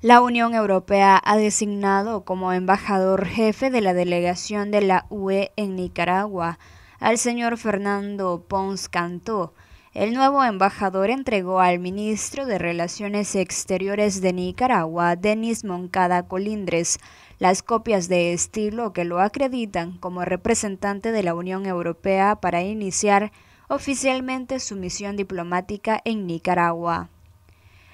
La Unión Europea ha designado como embajador jefe de la delegación de la UE en Nicaragua al señor Fernando Pons Cantó. El nuevo embajador entregó al ministro de Relaciones Exteriores de Nicaragua, Denis Moncada Colindres, las copias de estilo que lo acreditan como representante de la Unión Europea para iniciar oficialmente su misión diplomática en Nicaragua.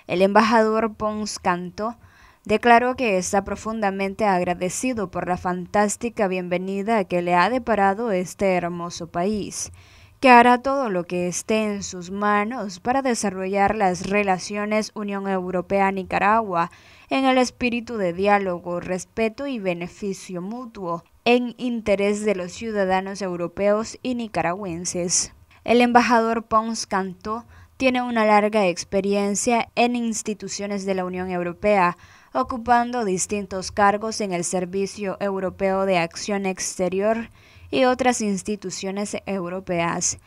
El embajador Pons Canto declaró que está profundamente agradecido por la fantástica bienvenida que le ha deparado este hermoso país, que hará todo lo que esté en sus manos para desarrollar las relaciones Unión Europea-Nicaragua en el espíritu de diálogo, respeto y beneficio mutuo, en interés de los ciudadanos europeos y nicaragüenses. El embajador Pons Cantó tiene una larga experiencia en instituciones de la Unión Europea, ocupando distintos cargos en el Servicio Europeo de Acción Exterior y otras instituciones europeas.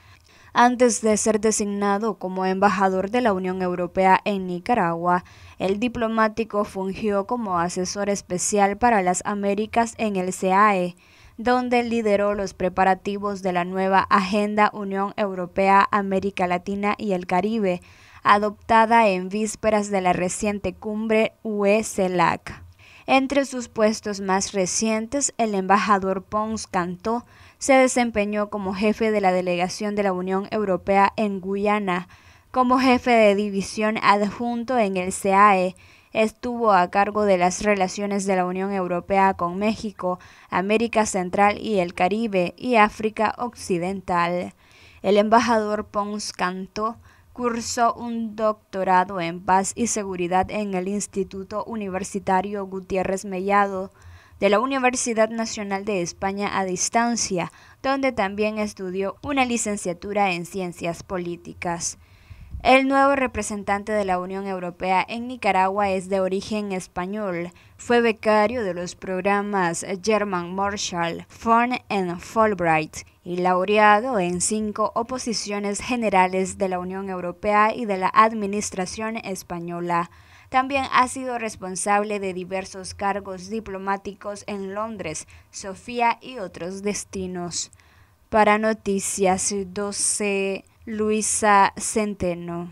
Antes de ser designado como embajador de la Unión Europea en Nicaragua, el diplomático fungió como asesor especial para las Américas en el CAE, donde lideró los preparativos de la nueva Agenda Unión Europea, América Latina y el Caribe, adoptada en vísperas de la reciente cumbre UE-CELAC. E Entre sus puestos más recientes, el embajador Pons Cantó se desempeñó como jefe de la delegación de la Unión Europea en Guyana, como jefe de división adjunto en el CAE, estuvo a cargo de las relaciones de la Unión Europea con México, América Central y el Caribe y África Occidental. El embajador Pons Canto cursó un doctorado en paz y seguridad en el Instituto Universitario Gutiérrez Mellado de la Universidad Nacional de España a distancia, donde también estudió una licenciatura en ciencias políticas. El nuevo representante de la Unión Europea en Nicaragua es de origen español. Fue becario de los programas German Marshall, Fon and Fulbright y laureado en cinco oposiciones generales de la Unión Europea y de la Administración Española. También ha sido responsable de diversos cargos diplomáticos en Londres, Sofía y otros destinos. Para Noticias 12. Luisa Centeno.